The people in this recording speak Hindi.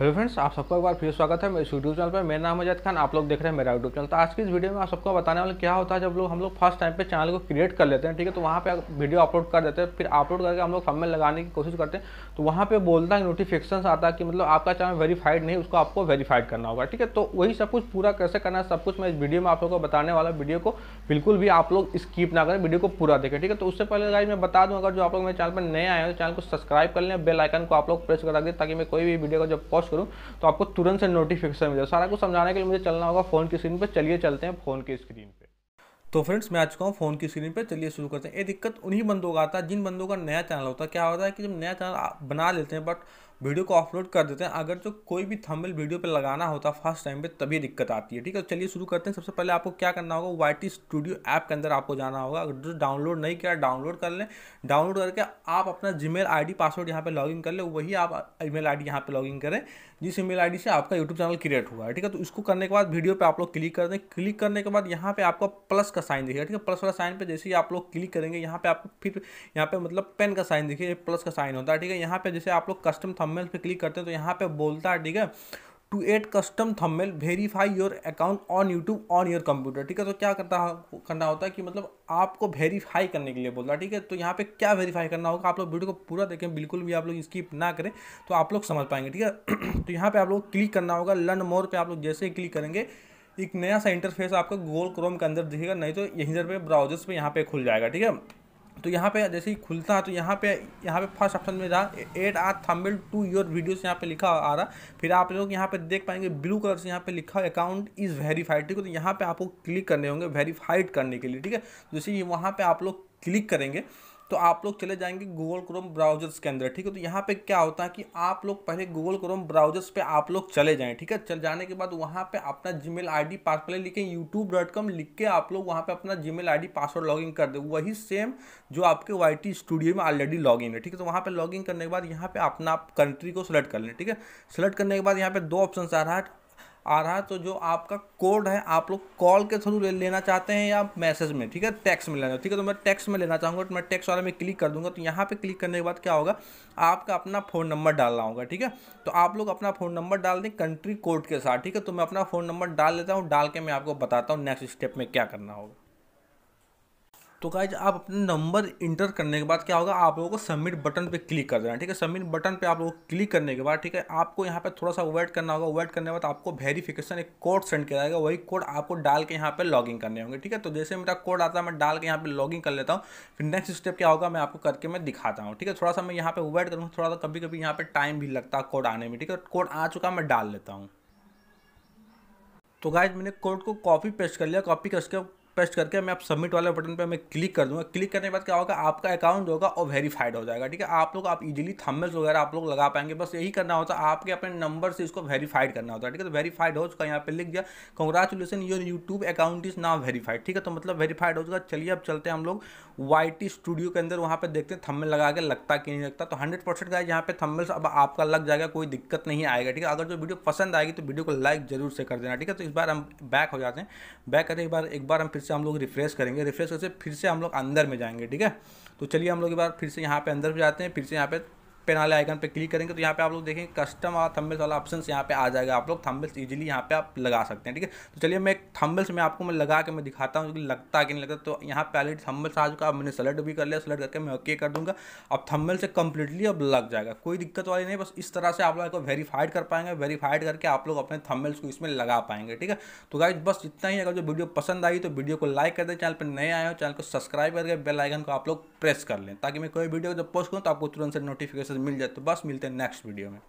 हेलो फ्रेंड्स आप सबका एक बार फिर स्वागत है मेरे यूट्यूब चैनल पर मेरा नाम अजय खान आप लोग देख रहे हैं मेरा यूट्यूब चैनल तो आज की इस वीडियो में आप सबको बताने वाले क्या होता है जब लोग हम लोग फर्स्ट टाइम पे चैनल को क्रिएट कर लेते हैं ठीक है तो वहाँ पे वीडियो अपलोड कर देते हैं फिर अपलोड करके हम लोग थंबनेल लगाने की कोशिश करते हैं तो वहाँ पर बोलता है नोटिफिकेशन आता है कि मतलब आपका चैनल वेरीफाइड नहीं उसको आपको वेरीफाइड करना होगा ठीक है तो वही सब कुछ पूरा कैसे करना है सब कुछ मैं इस वीडियो में आप लोग को बताने वाला वीडियो को बिल्कुल भी आप लोग स्कीप ना करें वीडियो को पूरा देखें ठीक है तो उससे पहले मैं बता दूँ अगर जो आप लोग मेरे चैनल पर नए आए हैं तो चैनल को सब्सक्राइब कर लें बेल आइकन को आप लोग प्रेस करा दें ताकि मैं कोई भी वीडियो का जब पोस्ट क्रॉस करूँ तो आपको तुरंत से नोटिफिकेशन मिल मिले सारा कुछ समझाने के लिए मुझे चलना होगा फ़ोन की स्क्रीन पर चलिए चलते हैं फ़ोन की स्क्रीन पर तो फ्रेंड्स मैं आ चुका हूँ फ़ोन की स्क्रीन पर चलिए शुरू करते हैं ये दिक्कत उन्हीं बंदों का आता है जिन बंदों का नया चैनल होता है क्या होता है कि जब नया चैनल बना लेते हैं बट वीडियो को अपलोड कर देते हैं अगर जो तो कोई भी थंबनेल वीडियो पर लगाना होता है फर्स्ट टाइम पे तभी दिक्कत आती है ठीक है तो चलिए शुरू करते हैं सबसे पहले आपको क्या करना होगा वाई टी स्टूडियो ऐप के अंदर आपको जाना होगा अगर जो तो डाउनलोड नहीं किया डाउनलोड कर लें डाउनलोड करके आप अपना मेल आई पासवर्ड यहाँ पर इन कर लें वही आप ई मेल आई यहाँ पर इन करें जिस ई मेल से आपका यूट्यूब चैनल क्रिएट हुआ है ठीक है तो इसको करने के बाद वीडियो पर आप लोग क्लिक कर दें क्लिक करने के बाद यहाँ पर आपका प्लस का साइन दिखेगा ठीक है प्लस वाला साइन पर जैसे ही आप लोग क्लिक करेंगे यहाँ पर आपको फिर यहाँ पर मतलब पेन का साइन दिखे प्लस का साइन होता है ठीक है यहाँ पर जैसे आप लोग कस्टम थंबनेल पे क्लिक करते हैं तो यहाँ पे बोलता है ठीक है to add custom thumbnail verify your account on YouTube on your computer ठीक है तो क्या करता करना होता है कि मतलब आपको वेरीफाई करने के लिए बोलता है ठीक है तो यहाँ पे क्या वेरीफाई करना होगा आप लोग वीडियो को पूरा देखें बिल्कुल भी आप लोग स्किप ना करें तो आप लोग समझ पाएंगे ठीक है तो यहाँ पे आप लोग क्लिक करना होगा लर्न मोर पे आप लोग जैसे ही क्लिक करेंगे एक नया सा इंटरफेस आपका गूगल क्रोम के अंदर दिखेगा नहीं तो यहीं पर ब्राउजर्स पर यहाँ पे खुल जाएगा ठीक है तो यहाँ पे जैसे ही खुलता है तो यहाँ पे यहाँ पे फर्स्ट ऑप्शन में रहा add your thumbnail to your videos यहाँ पे लिखा आ रहा फिर आप लोग यहाँ पे देख पाएंगे ब्लू कलर से यहाँ पे लिखा अकाउंट इज़ वेरीफाइड ठीक है तो यहाँ पे आपको क्लिक करने होंगे वेरीफाइड करने के लिए ठीक है तो जैसे ही वहाँ पर आप लोग क्लिक करेंगे तो आप लोग चले जाएंगे गूगल क्रोम ब्राउजर्स के अंदर ठीक है तो यहाँ पे क्या होता है कि आप लोग पहले गूगल क्रोम ब्राउजर्स पे आप लोग चले जाएं ठीक है चल जाने के बाद वहाँ पे अपना जी मेल आई डी पास पहले लिखें यूट्यूब डॉट कॉम लिख के आप लोग वहाँ पे अपना Gmail I D password log in कर दें वही सेम जो आपके वाई टी स्टूडियो में ऑलरेडी लॉग इन है ठीक है तो वहाँ पर लॉग इन करने के बाद यहाँ पे अपना कंट्री को सेलेक्ट कर लें ठीक है सेलेक्ट करने के बाद यहाँ पे दो ऑप्शन आ रहा है आ रहा है तो जो आपका कोड है आप लोग कॉल के थ्रू ले लेना चाहते हैं या मैसेज में ठीक है टैक्स में लेना ठीक है तो मैं टैक्स में लेना चाहूँगा तो मैं टैक्स वाले में क्लिक कर दूंगा तो यहाँ पे क्लिक करने के बाद क्या होगा आपका अपना फ़ोन नंबर डालना होगा ठीक है तो आप लोग अपना फ़ोन नंबर डाल दें कंट्री कोड के साथ ठीक है तो मैं अपना फ़ोन नंबर डाल लेता हूँ डाल के मैं आपको बताता हूँ नेक्स्ट स्टेप में क्या करना होगा तो गाइज आप अपने नंबर इंटर करने के बाद क्या होगा आप लोगों को सबमिट बटन पे क्लिक कर देना ठीक है सबमिट बटन पे आप लोग क्लिक करने के बाद ठीक है आपको यहाँ पे थोड़ा सा वेट करना होगा वेट करने के बाद आपको वेरिफिकेशन एक कोड सेंड किया जाएगा वही कोड आपको डाल के यहाँ पे लॉगिन करने होंगे ठीक है तो जैसे मेरा कोड आता है मैं डाल के यहाँ पर लॉगिन कर लेता हूँ फिर नेक्स्ट स्टेप क्या होगा मैं आपको करके मैं दिखाता हूँ ठीक है थोड़ा सा मैं यहाँ पर वेट करूँगा थोड़ा सा कभी कभी यहाँ पर टाइम भी लगता है कोड आने में ठीक है कोड आ चुका मैं डाल लेता हूँ तो गाइज मैंने कोड को कॉपी पेस्ट कर लिया कॉपी करके पेस्ट करके मैं आप सबमिट वाले बटन पे मैं क्लिक कर दूंगा क्लिक करने के बाद क्या होगा आपका अकाउंट जो होगा वो वेरीफाइड हो जाएगा ठीक है आप लोग आप इजीली थंबनेल्स वगैरह आप लोग लगा पाएंगे बस यही करना होता है आपके अपने नंबर से इसको वेरीफाइड करना होता है ठीक है तो वेरीफाइड हो चुका यहाँ पे लिख दिया congratulation your YouTube account is now verified ठीक है तो मतलब वेरीफाइड हो चुका चलिए अब चलते हैं हम लोग वाई स्टूडियो के अंदर वहाँ पर देखते हैं थम्मेल लगा के लगता कि नहीं लगता तो हंड्रेड परसेंट का यहाँ पे थम्मेल्स अब आपका लग जाएगा कोई दिक्कत नहीं आएगा ठीक है अगर जो वीडियो पसंद आएगी तो वीडियो को लाइक जरूर से कर देना ठीक है तो इस बार हम बैक हो जाते हैं बैक करने के बाद एक बार हम फिर से हम लोग रिफ्रेश करेंगे रिफ्रेश करके फिर से हम लोग अंदर में जाएंगे ठीक है तो चलिए हम लोग एक बार फिर से यहाँ पे अंदर जाते हैं फिर से यहाँ पे पेन वाले आइकन पे क्लिक करेंगे तो यहाँ पे आप लोग देखेंगे कस्टम और थम्बल्स वाला ऑप्शन यहाँ पे आ जाएगा आप लोग थम्बल्स इजिली यहाँ पे आप लगा सकते हैं ठीक है तो चलिए मैं एक थम्बल्स में आपको मैं लगा के मैं दिखाता हूँ लगता कि नहीं लगता तो यहाँ पे ऑलरेडी थम्बल्स आ चुका मैंने सेलेक्ट भी कर लिया सेलेक्ट करके मैं ओके कर दूंगा अब थम्बल से कंप्लीटली अब लग जाएगा कोई दिक्कत वाली नहीं बस इस तरह से आप लोग को वेरीफाइड कर पाएंगे वेरीफाइड करके आप लोग अपने थम्बल्स को इसमें लगा पाएंगे ठीक है तो गाइज बस इतना ही अगर जो वीडियो पसंद आई तो वीडियो को लाइक कर दे चैनल पर नए आए हो चैनल को सब्सक्राइब करके बेल आइकन को आप लोग प्रेस कर लें ताकि मैं कोई वीडियो जब पोस्ट करूँ तो आपको तुरंत से नोटिफिकेशन मिल जाए तो बस मिलते हैं नेक्स्ट वीडियो में